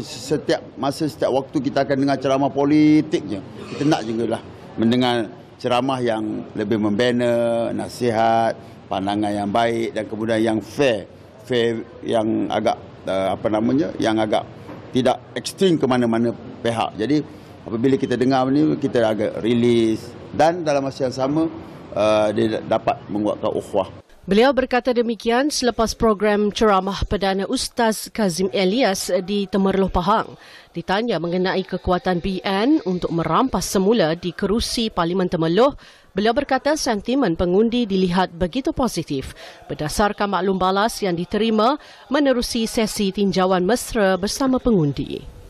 setiap masa setiap waktu kita akan dengar ceramah politiknya. Kita nak juga lah mendengar ceramah yang lebih membina, nasihat, pandangan yang baik dan kemudian yang fair, fair yang agak eh, apa namanya, yang agak tidak ekstrim ke mana-mana pihak. Jadi apabila kita dengar ni kita agak release dan dalam masa yang sama eh, dia dapat menguatkan ukhuwah. Beliau berkata demikian selepas program ceramah Perdana Ustaz Kazim Elias di Temerloh Pahang. Ditanya mengenai kekuatan BN untuk merampas semula di kerusi Parlimen Temerloh, beliau berkata sentimen pengundi dilihat begitu positif berdasarkan maklum balas yang diterima menerusi sesi tinjauan mesra bersama pengundi.